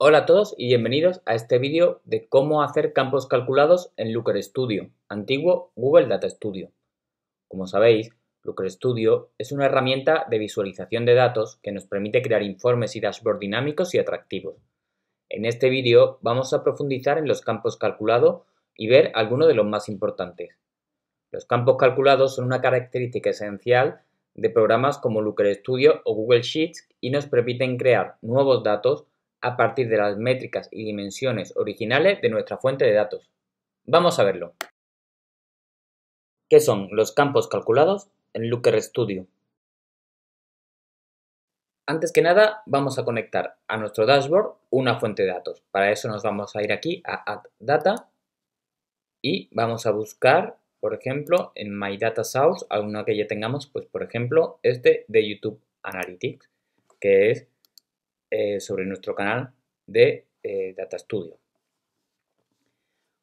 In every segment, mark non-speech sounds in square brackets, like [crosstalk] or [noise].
Hola a todos y bienvenidos a este vídeo de cómo hacer campos calculados en Looker Studio, antiguo Google Data Studio. Como sabéis, Looker Studio es una herramienta de visualización de datos que nos permite crear informes y dashboards dinámicos y atractivos. En este vídeo vamos a profundizar en los campos calculados y ver algunos de los más importantes. Los campos calculados son una característica esencial de programas como Looker Studio o Google Sheets y nos permiten crear nuevos datos a partir de las métricas y dimensiones originales de nuestra fuente de datos. Vamos a verlo. ¿Qué son los campos calculados en Looker Studio? Antes que nada, vamos a conectar a nuestro dashboard una fuente de datos. Para eso nos vamos a ir aquí a Add Data y vamos a buscar, por ejemplo, en My Data Source, alguna que ya tengamos, pues por ejemplo, este de YouTube Analytics, que es eh, sobre nuestro canal de eh, Data Studio.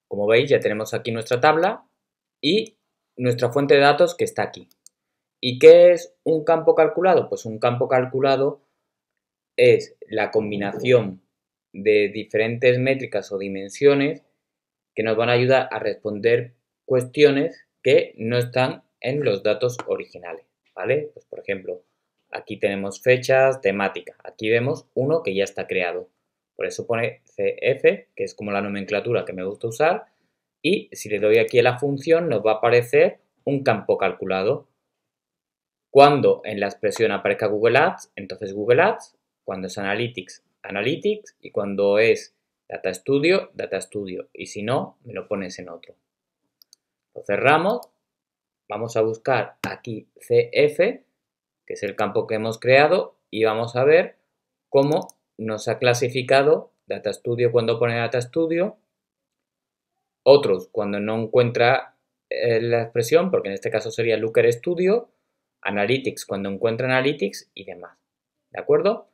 Como veis ya tenemos aquí nuestra tabla y nuestra fuente de datos que está aquí. ¿Y qué es un campo calculado? Pues un campo calculado es la combinación de diferentes métricas o dimensiones que nos van a ayudar a responder cuestiones que no están en los datos originales, ¿vale? Pues por ejemplo, Aquí tenemos fechas, temática. Aquí vemos uno que ya está creado. Por eso pone CF, que es como la nomenclatura que me gusta usar. Y si le doy aquí a la función, nos va a aparecer un campo calculado. Cuando en la expresión aparezca Google Ads, entonces Google Ads. Cuando es Analytics, Analytics. Y cuando es Data Studio, Data Studio. Y si no, me lo pones en otro. Lo cerramos. Vamos a buscar aquí CF que es el campo que hemos creado, y vamos a ver cómo nos ha clasificado Data Studio cuando pone Data Studio, otros cuando no encuentra eh, la expresión, porque en este caso sería Looker Studio, Analytics cuando encuentra Analytics y demás. ¿De acuerdo?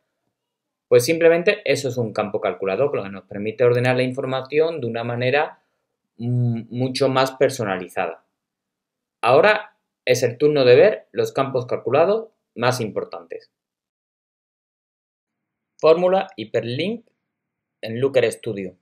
Pues simplemente eso es un campo calculador que nos permite ordenar la información de una manera mm, mucho más personalizada. Ahora es el turno de ver los campos calculados más importantes. Fórmula hiperlink en Looker Studio.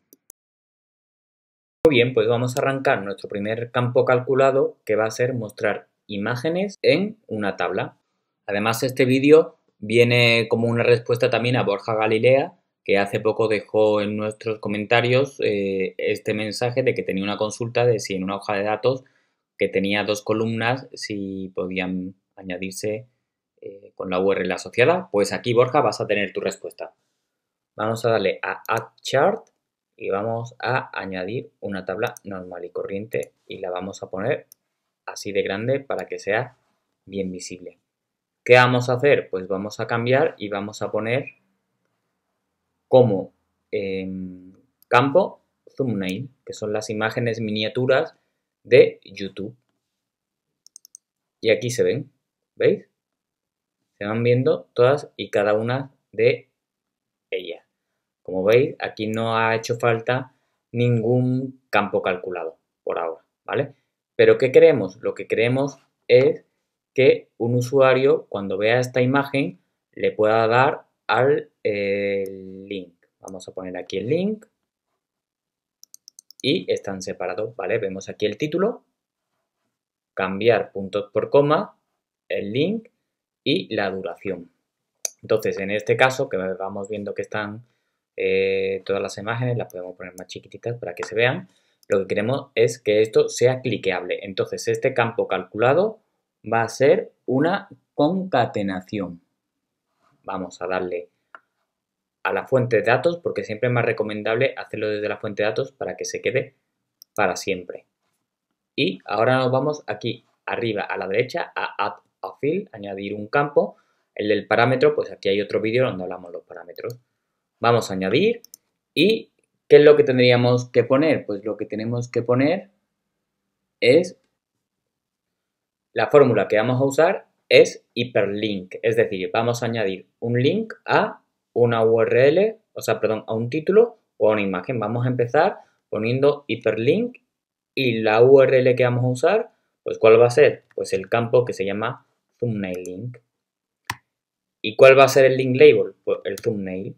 Muy bien, pues vamos a arrancar nuestro primer campo calculado que va a ser mostrar imágenes en una tabla. Además, este vídeo viene como una respuesta también a Borja Galilea, que hace poco dejó en nuestros comentarios eh, este mensaje de que tenía una consulta de si en una hoja de datos que tenía dos columnas, si podían añadirse eh, con la URL asociada, pues aquí, Borja, vas a tener tu respuesta. Vamos a darle a Add Chart y vamos a añadir una tabla normal y corriente y la vamos a poner así de grande para que sea bien visible. ¿Qué vamos a hacer? Pues vamos a cambiar y vamos a poner como eh, campo thumbnail, que son las imágenes miniaturas de YouTube. Y aquí se ven, ¿veis? se van viendo todas y cada una de ellas. Como veis, aquí no ha hecho falta ningún campo calculado por ahora, ¿vale? Pero ¿qué queremos? Lo que queremos es que un usuario cuando vea esta imagen le pueda dar al eh, link. Vamos a poner aquí el link y están separados, ¿vale? Vemos aquí el título, cambiar puntos por coma, el link y la duración. Entonces, en este caso, que vamos viendo que están eh, todas las imágenes, las podemos poner más chiquititas para que se vean, lo que queremos es que esto sea cliqueable. Entonces, este campo calculado va a ser una concatenación. Vamos a darle a la fuente de datos porque siempre es más recomendable hacerlo desde la fuente de datos para que se quede para siempre. Y ahora nos vamos aquí arriba a la derecha a Add a añadir un campo, el del parámetro, pues aquí hay otro vídeo donde hablamos los parámetros. Vamos a añadir y ¿qué es lo que tendríamos que poner? Pues lo que tenemos que poner es la fórmula que vamos a usar es hiperlink, es decir, vamos a añadir un link a una URL, o sea, perdón, a un título o a una imagen. Vamos a empezar poniendo hiperlink y la URL que vamos a usar, pues ¿cuál va a ser? Pues el campo que se llama thumbnail link. ¿Y cuál va a ser el link label? Pues el thumbnail.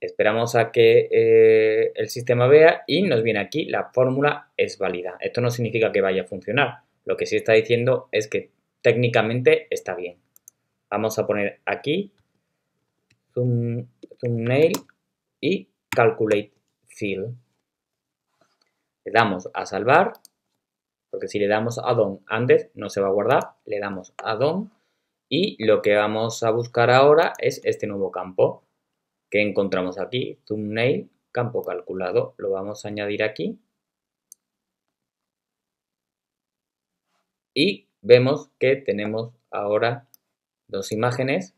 Esperamos a que eh, el sistema vea y nos viene aquí la fórmula es válida. Esto no significa que vaya a funcionar. Lo que sí está diciendo es que técnicamente está bien. Vamos a poner aquí thumbnail y calculate fill. Le damos a salvar porque si le damos a Don antes, no se va a guardar. Le damos a Don y lo que vamos a buscar ahora es este nuevo campo que encontramos aquí. Thumbnail, campo calculado. Lo vamos a añadir aquí. Y vemos que tenemos ahora dos imágenes,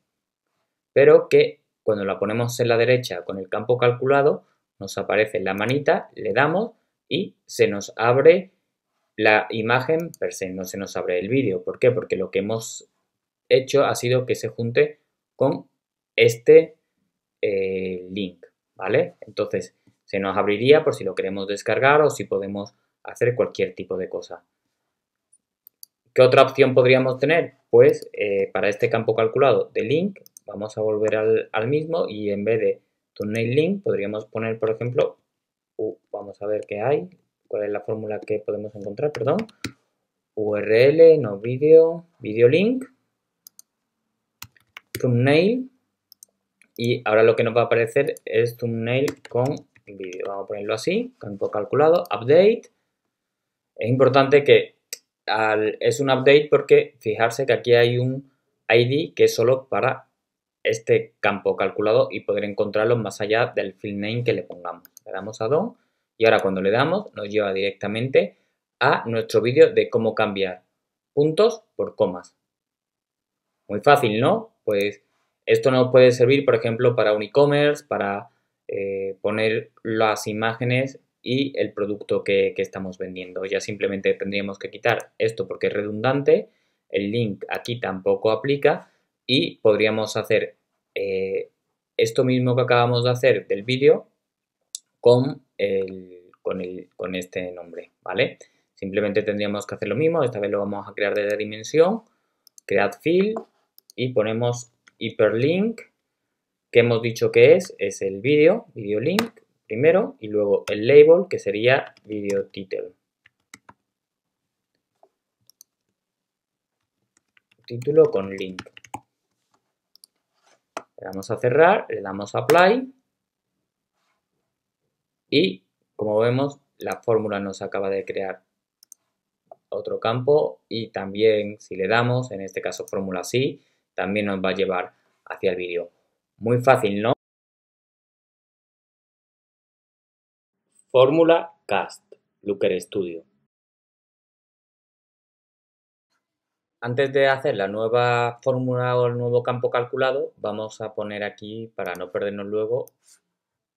pero que cuando la ponemos en la derecha con el campo calculado, nos aparece la manita, le damos y se nos abre la imagen per se no se nos abre el vídeo. ¿Por qué? Porque lo que hemos hecho ha sido que se junte con este eh, link, ¿vale? Entonces se nos abriría por si lo queremos descargar o si podemos hacer cualquier tipo de cosa. ¿Qué otra opción podríamos tener? Pues eh, para este campo calculado de link, vamos a volver al, mismo y en vez de thumbnail link podríamos poner, por ejemplo, vamos a ver qué hay, cuál es la fórmula que podemos encontrar, perdón. URL, no video, video link, thumbnail, y ahora lo que nos va a aparecer es thumbnail con video. Vamos a ponerlo así, campo calculado, update. Es importante que es un update porque fijarse que aquí hay un ID que es solo para este campo calculado y poder encontrarlo más allá del field name que le pongamos. Le damos a DOM y ahora cuando le damos nos lleva directamente a nuestro vídeo de cómo cambiar puntos por comas. Muy fácil, ¿no? Pues esto nos puede servir, por ejemplo, para un e-commerce, para eh, poner las imágenes y el producto que, estamos vendiendo. Ya simplemente tendríamos que quitar esto porque es redundante, el link aquí tampoco aplica y podríamos hacer eh, esto mismo que acabamos de hacer del vídeo con con, este nombre, ¿vale? Simplemente tendríamos que hacer lo mismo, esta vez lo vamos a crear desde dimensión, create field y ponemos hyperlink, que hemos dicho que es, es el vídeo, video link primero y luego el label que sería video title. Título con link. Le damos a cerrar, le damos a apply y como vemos, la fórmula nos acaba de crear otro campo y también si le damos, en este caso fórmula sí, también nos va a llevar hacia el vídeo. Muy fácil, ¿no? Fórmula Cast, Looker Studio. Antes de hacer la nueva fórmula o el nuevo campo calculado, vamos a poner aquí, para no perdernos luego,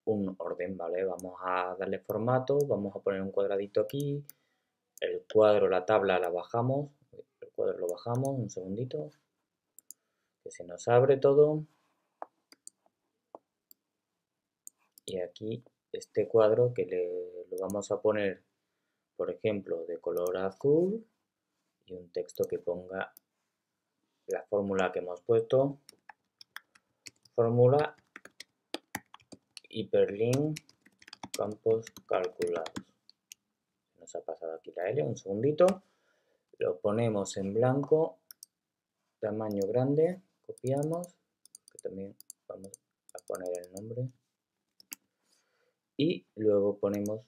un orden, ¿vale? Vamos a darle formato, vamos a poner un cuadradito aquí, el cuadro, la tabla la bajamos, el cuadro lo bajamos, un segundito, que se nos abre todo. Y aquí este cuadro que le, lo vamos a poner, por ejemplo, de color azul y un texto que ponga la fórmula que hemos puesto, fórmula hiperlink campos calculados. Nos ha pasado aquí la L, un segundito. Lo ponemos en blanco, tamaño grande, copiamos, que también vamos a poner el nombre. Y luego ponemos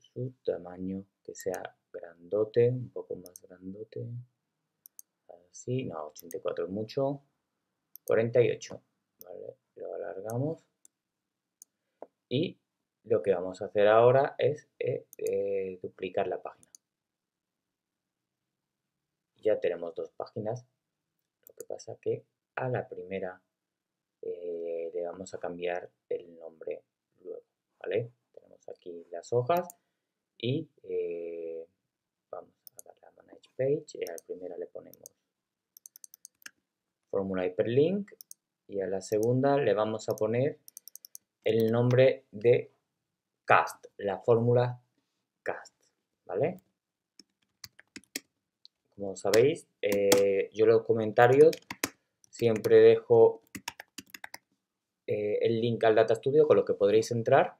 su tamaño, que sea grandote, un poco más grandote. Así, no, 84 mucho. 48, ¿vale? Lo alargamos y lo que vamos a hacer ahora es eh, eh, duplicar la página. Ya tenemos dos páginas, lo que pasa que a la primera eh, le vamos a cambiar el nombre luego, Tenemos aquí las hojas y vamos a darle a Manage Page a la primera le ponemos fórmula hyperlink y a la segunda le vamos a poner el nombre de cast, la fórmula cast, ¿vale? Como sabéis, eh, yo los comentarios siempre dejo eh, el link al Data Studio con lo que podréis entrar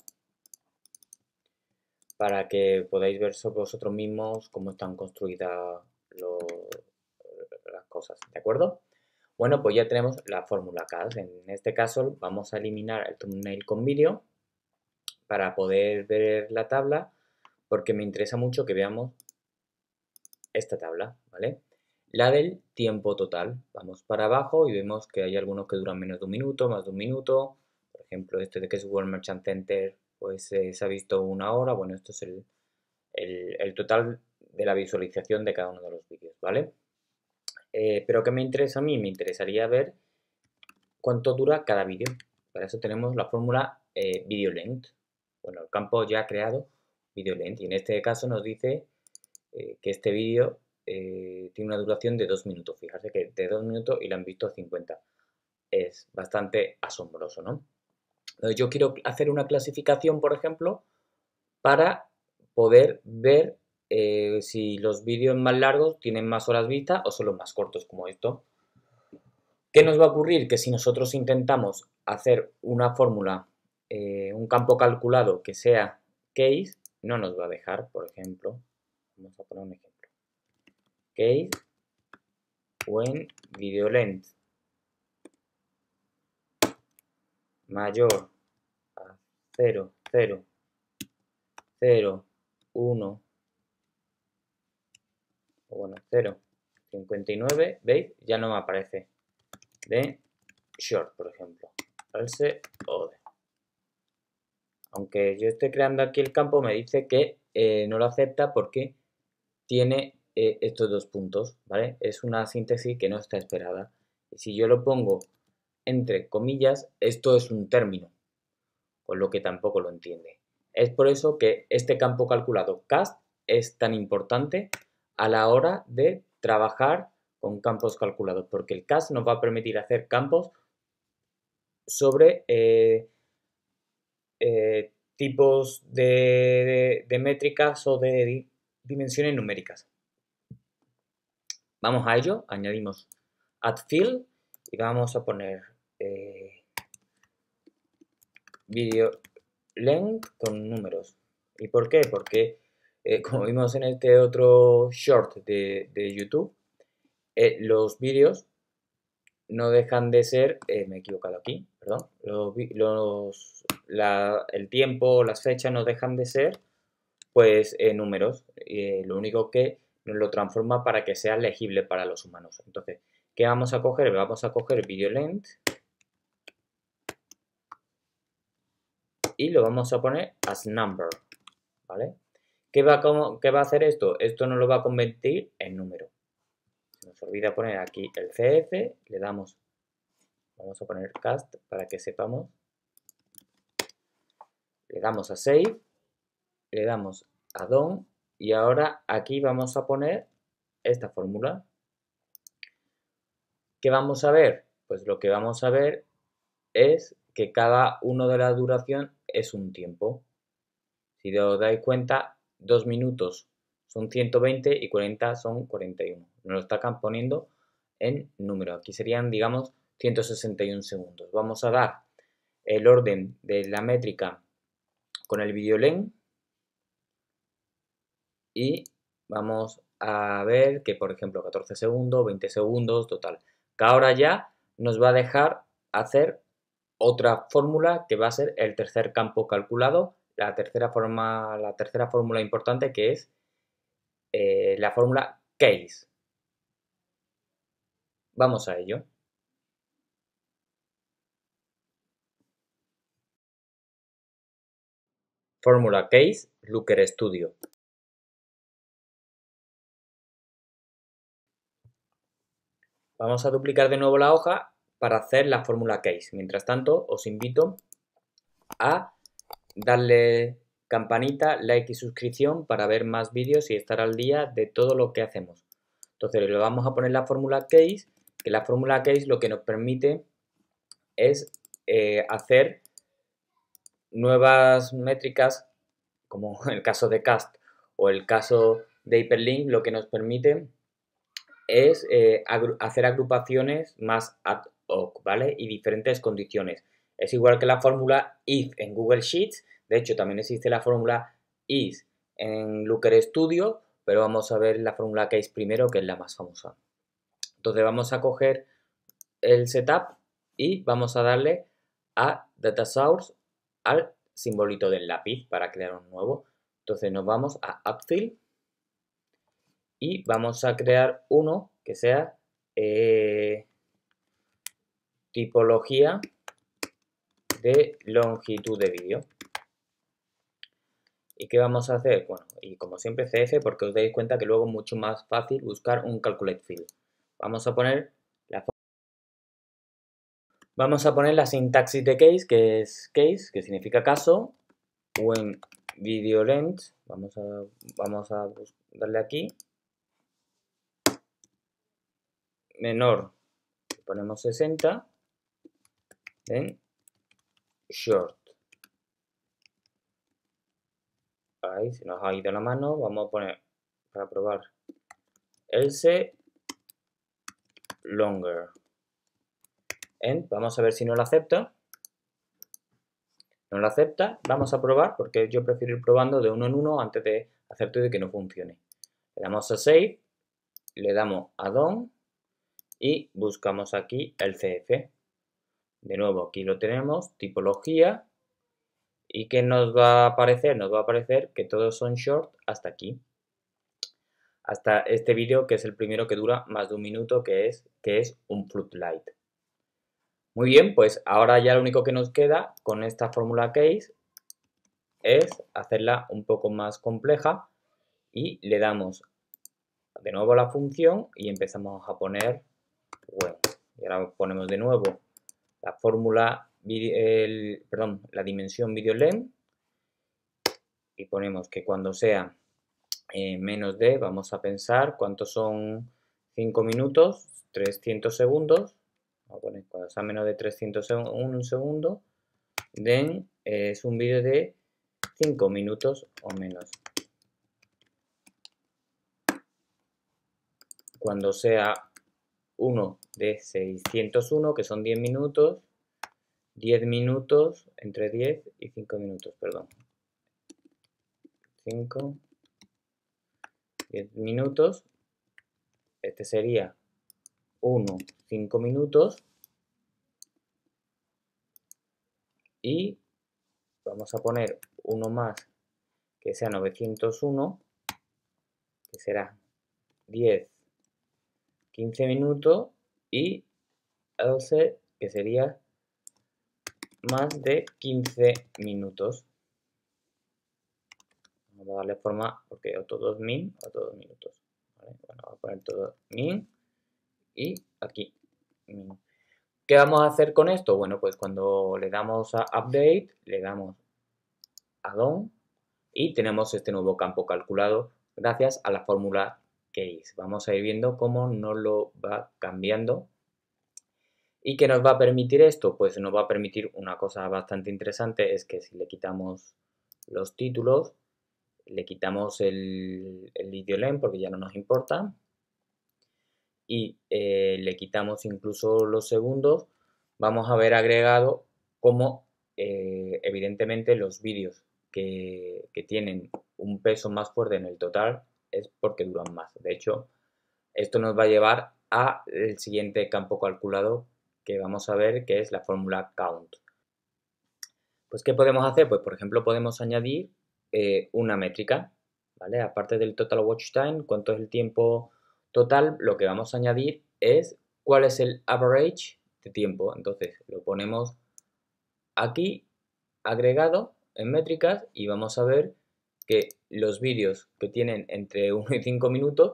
para que podáis ver vosotros mismos cómo están construidas las cosas, ¿de acuerdo? Bueno, pues ya tenemos la fórmula acá. En este caso vamos a eliminar el thumbnail con vídeo para poder ver la tabla porque me interesa mucho que veamos esta tabla, ¿vale? La del tiempo total. Vamos para abajo y vemos que hay algunos que duran menos de un minuto, más de un minuto. Por ejemplo, este de que es World Merchant Center, pues eh, se ha visto una hora. Bueno, esto es el, el total de la visualización de cada uno de los vídeos, ¿vale? Eh, pero que me interesa a mí? Me interesaría ver cuánto dura cada vídeo. Para eso tenemos la fórmula eh, video length. Bueno, el campo ya ha creado video length y en este caso nos dice eh, que este vídeo eh, tiene una duración de dos minutos. Fijarse que de dos minutos y lo han visto 50. Es bastante asombroso, ¿no? Yo quiero hacer una clasificación, por ejemplo, para poder ver eh, si los vídeos más largos tienen más horas vistas o solo más cortos como esto. ¿Qué nos va a ocurrir? Que si nosotros intentamos hacer una fórmula, eh, un campo calculado que sea case, no nos va a dejar, por ejemplo, vamos a poner un ejemplo, case when video length mayor a 0, 0, 0, 1, bueno, 0, 59, ¿veis? Ya no me aparece de short, por ejemplo, false, Aunque yo esté creando aquí el campo, me dice que eh, no lo acepta porque tiene eh, estos dos puntos, ¿vale? Es una síntesis que no está esperada. Y si yo lo pongo entre comillas, esto es un término, con lo que tampoco lo entiende. Es por eso que este campo calculado cast es tan importante a la hora de trabajar con campos calculados, porque el CAS nos va a permitir hacer campos sobre eh, eh, tipos de, métricas o de dimensiones numéricas. Vamos a ello, añadimos add field y vamos a poner eh, video length con números. ¿Y por qué? Porque eh, como vimos en este otro short de, YouTube, eh, los vídeos no dejan de ser, eh, me he equivocado aquí, perdón, el tiempo, las fechas no dejan de ser pues números, lo único que nos lo transforma para que sea legible para los humanos. Entonces, ¿qué vamos a coger? Vamos a coger video length y lo vamos a poner as number, ¿vale? ¿Qué va, a, hacer esto? Esto nos lo va a convertir en número. Nos olvida poner aquí el CF, le damos, vamos a poner cast para que sepamos. Le damos a save, le damos a don y ahora aquí vamos a poner esta fórmula. ¿Qué vamos a ver? Pues lo que vamos a ver es que cada uno de la duración es un tiempo. Si os dais cuenta, 2 minutos son 120 y 40 son 41. Nos lo están poniendo en número. Aquí serían, digamos, 161 segundos. Vamos a dar el orden de la métrica con el LEN y vamos a ver que, por ejemplo, 14 segundos, 20 segundos, total. Que ahora ya nos va a dejar hacer otra fórmula que va a ser el tercer campo calculado la tercera forma, la tercera fórmula importante que es eh, la fórmula case. Vamos a ello. Fórmula case, Looker Studio. Vamos a duplicar de nuevo la hoja para hacer la fórmula case. Mientras tanto, os invito a darle campanita, like y suscripción para ver más vídeos y estar al día de todo lo que hacemos. Entonces le vamos a poner la fórmula case, que la fórmula case lo que nos permite es eh, hacer nuevas métricas, como [laughs] el caso de cast o el caso de hyperlink, lo que nos permite es eh, hacer agrupaciones más ad hoc, ¿vale? Y diferentes condiciones. Es igual que la fórmula if en Google Sheets. De hecho, también existe la fórmula is en Looker Studio, pero vamos a ver la fórmula que es primero, que es la más famosa. Entonces vamos a coger el setup y vamos a darle a Data Source al simbolito del lápiz para crear un nuevo. Entonces nos vamos a Upfill y vamos a crear uno que sea eh, tipología de longitud de vídeo. ¿Y qué vamos a hacer? Bueno, y como siempre CF porque os dais cuenta que luego es mucho más fácil buscar un calculate field. Vamos a poner la Vamos a poner la sintaxis de case, que es case, que significa caso, o en video length, vamos a, vamos a darle aquí, menor, ponemos 60, short. Ahí se nos ha ido la mano. Vamos a poner, para probar, else longer. Vamos a ver si no lo acepta. No lo acepta. Vamos a probar porque yo prefiero ir probando de uno en uno antes de hacerte de que no funcione. Le damos a save, le damos a don y buscamos aquí el CF. De nuevo, aquí lo tenemos, tipología. ¿Y qué nos va a aparecer? Nos va a aparecer que todos son short hasta aquí. Hasta este vídeo que es el primero que dura más de un minuto, que es, que es un floodlight. Muy bien, pues ahora ya lo único que nos queda con esta fórmula case es hacerla un poco más compleja y le damos de nuevo la función y empezamos a poner bueno, Y ahora ponemos de nuevo la fórmula, el, perdón, la dimensión video length y ponemos que cuando sea eh, menos de, vamos a pensar cuántos son 5 minutos, 300 segundos, vamos a poner cuando sea menos de 300 segundos, un segundo, den es un vídeo de 5 minutos o menos. Cuando sea 1 de 601, que son 10 minutos, 10 minutos, entre 10 y 5 minutos, perdón. 5, 10 minutos, este sería 1, 5 minutos, y vamos a poner uno más que sea 901, que será 10 15 minutos y 12 que sería más de 15 minutos. Vamos a darle forma porque auto 2000 min o minutos. Bueno, voy a poner todo min y aquí ¿Qué vamos a hacer con esto? Bueno, pues cuando le damos a update, le damos a don y tenemos este nuevo campo calculado gracias a la fórmula Vamos a ir viendo cómo nos lo va cambiando. ¿Y qué nos va a permitir esto? Pues nos va a permitir una cosa bastante interesante, es que si le quitamos los títulos, le quitamos el, video length porque ya no nos importa, y eh, le quitamos incluso los segundos, vamos a ver agregado como eh, evidentemente los vídeos que, que tienen un peso más fuerte en el total es porque duran más. De hecho, esto nos va a llevar al siguiente campo calculado que vamos a ver, que es la fórmula count. Pues, ¿qué podemos hacer? Pues, por ejemplo, podemos añadir eh, una métrica, ¿vale? Aparte del total watch time, cuánto es el tiempo total, lo que vamos a añadir es cuál es el average de tiempo. Entonces, lo ponemos aquí, agregado, en métricas, y vamos a ver que los vídeos que tienen entre 1 [laughs] y 5 minutos,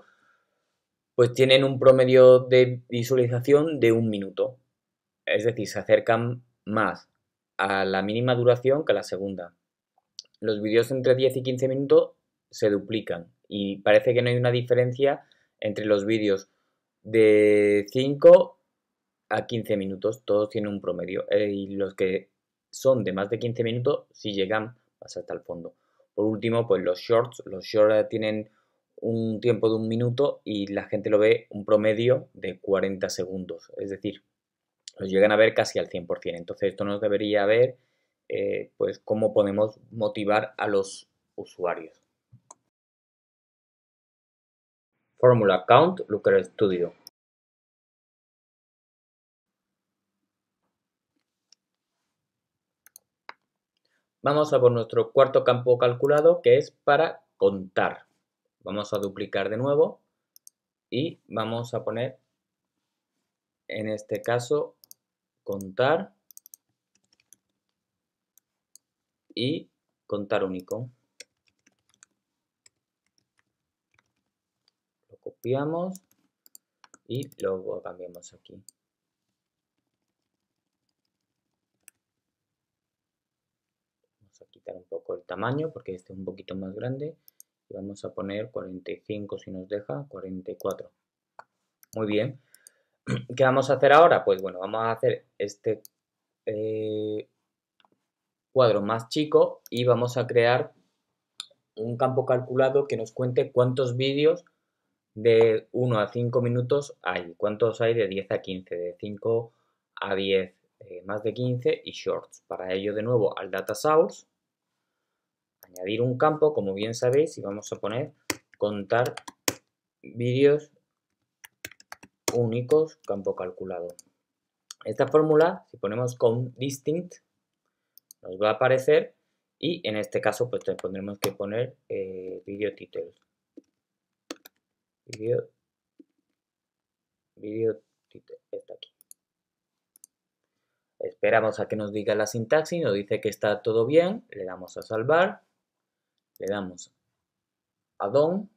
pues tienen un promedio de visualización de un minuto. Es decir, se acercan más a la mínima duración que a la segunda. Los vídeos entre 10 y 15 minutos se duplican y parece que no hay una diferencia entre los vídeos de 5 a 15 minutos, todos tienen un promedio. Eh, y los que son de más de 15 minutos, si llegan, pasa hasta el fondo último, pues los shorts. Los shorts tienen un tiempo de un minuto y la gente lo ve un promedio de 40 segundos. Es decir, los llegan a ver casi al 100%. Entonces esto nos debería ver eh, pues cómo podemos motivar a los usuarios. Formula Count Looker Studio. Vamos a por nuestro cuarto campo calculado que es para contar. Vamos a duplicar de nuevo y vamos a poner en este caso contar y contar único. Lo copiamos y lo cambiamos aquí. un poco el tamaño porque este es un poquito más grande y vamos a poner 45 si nos deja, 44. Muy bien. [clears throat] ¿Qué vamos a hacer ahora? Pues bueno, vamos a hacer este eh, cuadro más chico y vamos a crear un campo calculado que nos cuente cuántos vídeos de 1 a 5 minutos hay, cuántos hay de 10 a 15, de 5 a 10, eh, más de 15 y shorts. Para ello, de nuevo, al data source añadir un campo, como bien sabéis, y vamos a poner contar vídeos únicos campo calculado. Esta fórmula, si ponemos con distinct, nos va a aparecer y en este caso pues tendremos que poner eh, video title. Video, video está aquí. Esperamos a que nos diga la sintaxis, nos dice que está todo bien, le damos a salvar le damos a don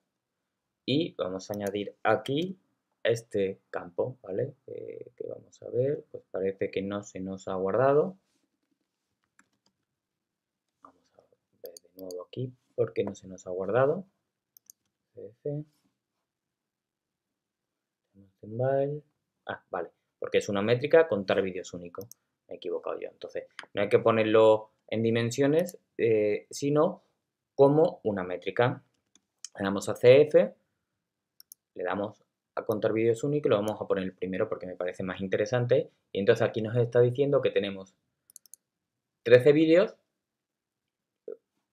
y vamos a añadir aquí este campo, ¿vale? Eh, que vamos a ver, pues parece que no se nos ha guardado. Vamos a ver de nuevo aquí porque no se nos ha guardado. Ah, vale, porque es una métrica, contar vídeos únicos Me he equivocado yo. Entonces, no hay que ponerlo en dimensiones, eh, sino como una métrica. Le damos a CF, le damos a contar vídeos únicos, lo vamos a poner el primero porque me parece más interesante. Y entonces aquí nos está diciendo que tenemos 13 vídeos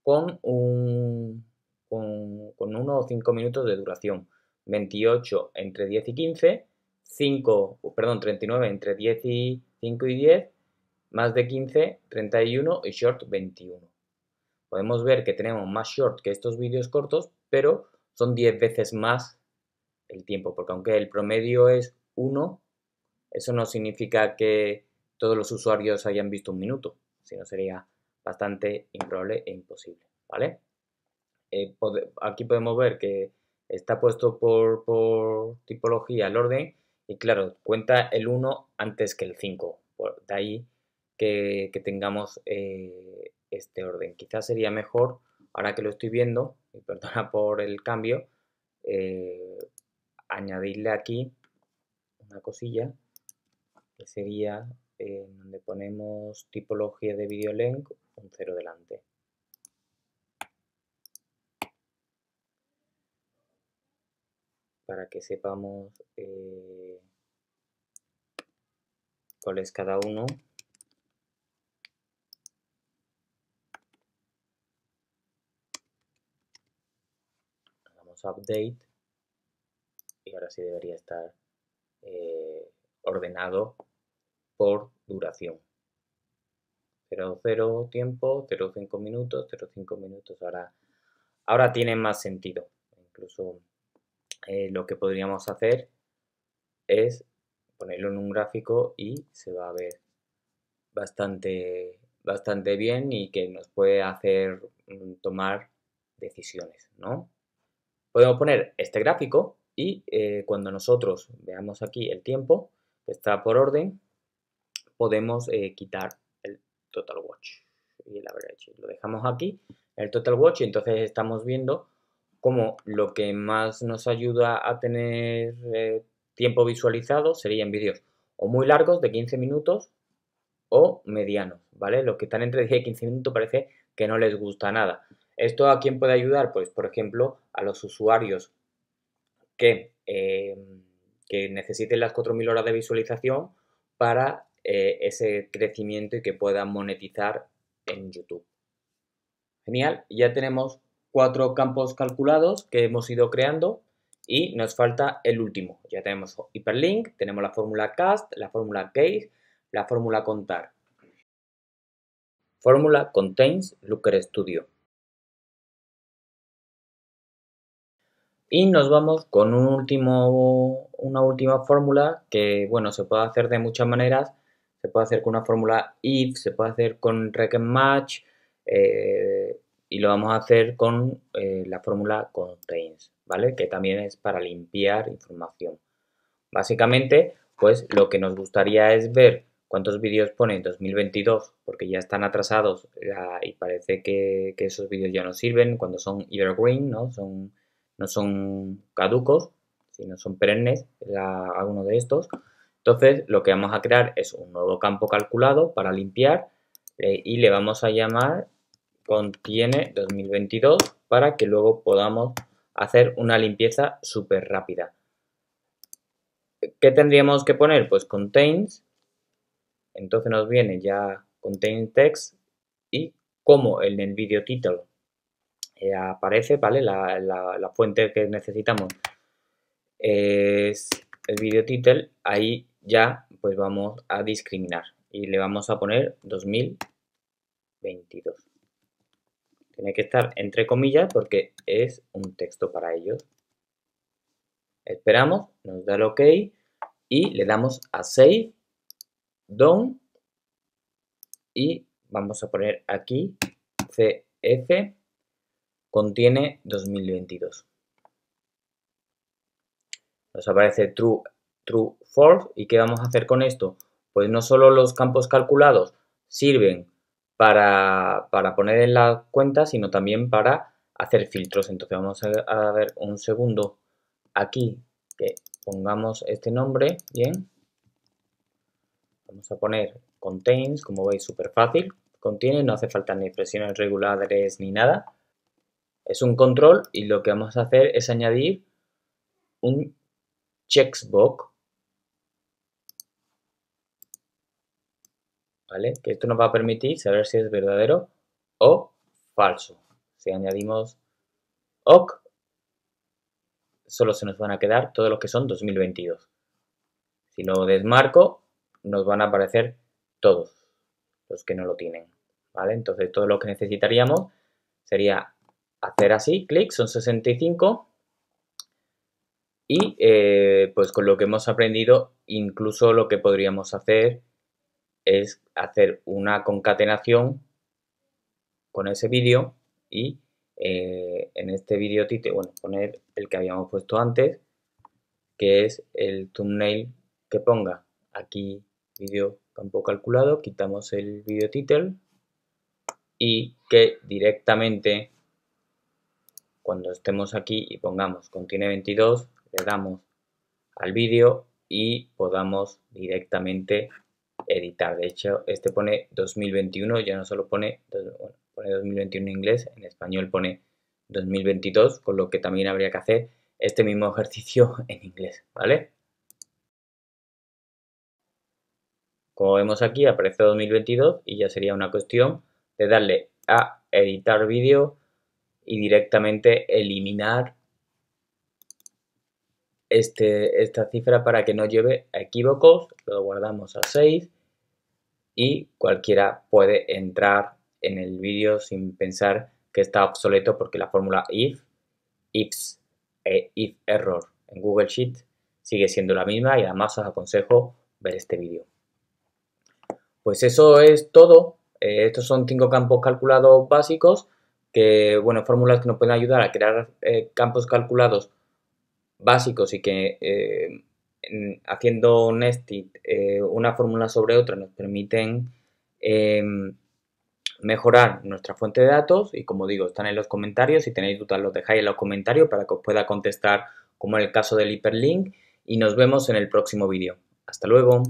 con, un, con, con o 5 minutos de duración. 28 entre 10 y 15, 5, perdón, 39 entre 10 y 5 y 10, más de 15, 31 y short 21 podemos ver que tenemos más short que estos vídeos cortos, pero son 10 veces más el tiempo, porque aunque el promedio es 1, eso no significa que todos los usuarios hayan visto un minuto, sino sería bastante improbable e imposible, ¿vale? Eh, aquí podemos ver que está puesto por, tipología el orden y claro, cuenta el 1 antes que el 5, de ahí que, tengamos eh, este orden. Quizás sería mejor, ahora que lo estoy viendo, y perdona por el cambio, eh, añadirle aquí una cosilla que sería eh, donde ponemos tipología de link un cero delante. Para que sepamos eh, cuál es cada uno update y ahora sí debería estar eh, ordenado por duración. 00 tiempo, 05 minutos, 05 minutos. Ahora, ahora tiene más sentido. Incluso eh, lo que podríamos hacer es ponerlo en un gráfico y se va a ver bastante, bastante bien y que nos puede hacer mm, tomar decisiones, ¿no? Podemos poner este gráfico y eh, cuando nosotros veamos aquí el tiempo, que está por orden, podemos eh, quitar el total watch Lo dejamos aquí, el total watch, y entonces estamos viendo cómo lo que más nos ayuda a tener eh, tiempo visualizado serían vídeos o muy largos de 15 minutos o medianos, ¿vale? Los que están entre 10 y 15 minutos parece que no les gusta nada. ¿Esto a quién puede ayudar? Pues, por ejemplo, a los usuarios que, eh, que necesiten las 4.000 horas de visualización para eh, ese crecimiento y que puedan monetizar en YouTube. Genial, ya tenemos cuatro campos calculados que hemos ido creando y nos falta el último. Ya tenemos hiperlink, tenemos la fórmula cast, la fórmula case, la fórmula contar. Fórmula contains Looker Studio. Y nos vamos con último, una última fórmula que, bueno, se puede hacer de muchas maneras. Se puede hacer con una fórmula if, se puede hacer con rec and match eh, y lo vamos a hacer con eh, la fórmula contains, ¿vale? Que también es para limpiar información. Básicamente, pues lo que nos gustaría es ver cuántos vídeos pone en 2022, porque ya están atrasados ah, y parece que, esos vídeos ya no sirven cuando son evergreen, ¿no? Son no son caducos, sino son perennes, la, alguno de estos. Entonces lo que vamos a crear es un nuevo campo calculado para limpiar eh, y le vamos a llamar contiene 2022 para que luego podamos hacer una limpieza súper rápida. ¿Qué tendríamos que poner? Pues contains, entonces nos viene ya contain text y como en el video título eh, aparece, ¿vale? La, fuente que necesitamos es el video ahí ya pues vamos a discriminar y le vamos a poner 2022. Tiene que estar entre comillas porque es un texto para ellos. Esperamos, nos da el OK y le damos a Save, don y vamos a poner aquí CF contiene 2022. Nos aparece true, true, false. ¿Y qué vamos a hacer con esto? Pues no solo los campos calculados sirven para, para poner en la cuenta, sino también para hacer filtros. Entonces vamos a, a ver un segundo aquí que pongamos este nombre. Bien. Vamos a poner contains, como veis, súper fácil. Contiene, no hace falta ni presiones regulares ni nada. Es un control y lo que vamos a hacer es añadir un checkbox. ¿Vale? Que esto nos va a permitir saber si es verdadero o falso. Si añadimos OK, solo se nos van a quedar todos los que son 2022. Si lo desmarco, nos van a aparecer todos los que no lo tienen. ¿Vale? Entonces todo lo que necesitaríamos sería hacer así, clic, son 65. Y eh, pues con lo que hemos aprendido, incluso lo que podríamos hacer es hacer una concatenación con ese vídeo y eh, en este vídeo título, bueno, poner el que habíamos puesto antes, que es el thumbnail que ponga aquí vídeo campo calculado, quitamos el vídeo title y que directamente cuando estemos aquí y pongamos contiene 22, le damos al vídeo y podamos directamente editar. De hecho, este pone 2021, ya no solo pone, pone 2021 en inglés, en español pone 2022, con lo que también habría que hacer este mismo [laughs] ejercicio en inglés, ¿vale? Como vemos aquí, aparece 2022 y ya sería una cuestión de darle a editar vídeo y directamente eliminar este, esta cifra para que no lleve a equívocos. Lo guardamos a 6 y cualquiera puede entrar en el vídeo sin pensar que está obsoleto porque la fórmula if, ifs e if error en Google Sheet sigue siendo la misma y además os aconsejo ver este vídeo. Pues eso es todo. Eh, estos son cinco campos calculados básicos que, bueno, fórmulas que nos pueden ayudar a crear eh, campos calculados básicos y que eh, haciendo nested eh, una fórmula sobre otra nos permiten em, mejorar nuestra fuente de datos y como digo, están en los comentarios, si tenéis dudas los dejáis en los comentarios para que os pueda contestar como en el caso del hiperlink y nos vemos en el próximo vídeo. Hasta luego.